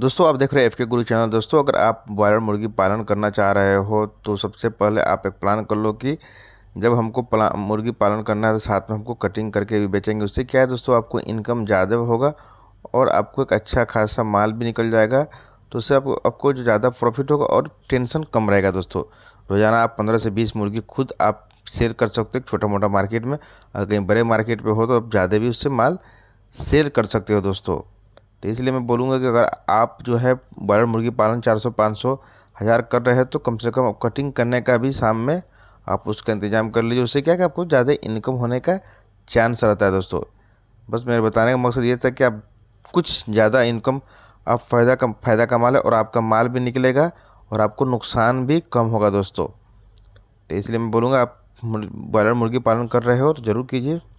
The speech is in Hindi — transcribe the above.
दोस्तों आप देख रहे हैं एफ के गुरु चैनल दोस्तों अगर आप बॉयलर मुर्गी पालन करना चाह रहे हो तो सबसे पहले आप एक प्लान कर लो कि जब हमको प्ला मुर्गी पालन करना है तो साथ में हमको कटिंग करके भी बेचेंगे उससे क्या है दोस्तों आपको इनकम ज़्यादा होगा और आपको एक अच्छा खासा माल भी निकल जाएगा तो उससे आपको आपको जो ज़्यादा प्रॉफिट होगा और टेंशन कम रहेगा दोस्तों रोज़ाना आप पंद्रह से बीस मुर्गी खुद आप सेल कर सकते हो छोटा मोटा मार्केट में अगर कहीं बड़े मार्केट पर हो तो आप ज़्यादा भी उससे माल सेल कर सकते हो दोस्तों तो इसलिए मैं बोलूँगा कि अगर आप जो है बॉयलर मुर्गी पालन चार सौ पाँच सौ हज़ार कर रहे हैं तो कम से कम कटिंग करने का भी शाम में आप उसका इंतज़ाम कर लीजिए उससे क्या कि आपको ज़्यादा इनकम होने का चांस रहता है दोस्तों बस मेरे बताने का मकसद ये था कि आप कुछ ज़्यादा इनकम आप फ़ायदा कम फ़ायदा कमा लें और आपका माल भी निकलेगा और आपको नुकसान भी कम होगा दोस्तों तो इसलिए मैं बोलूँगा आप बॉयलर मुर्गी पालन कर रहे हो तो ज़रूर कीजिए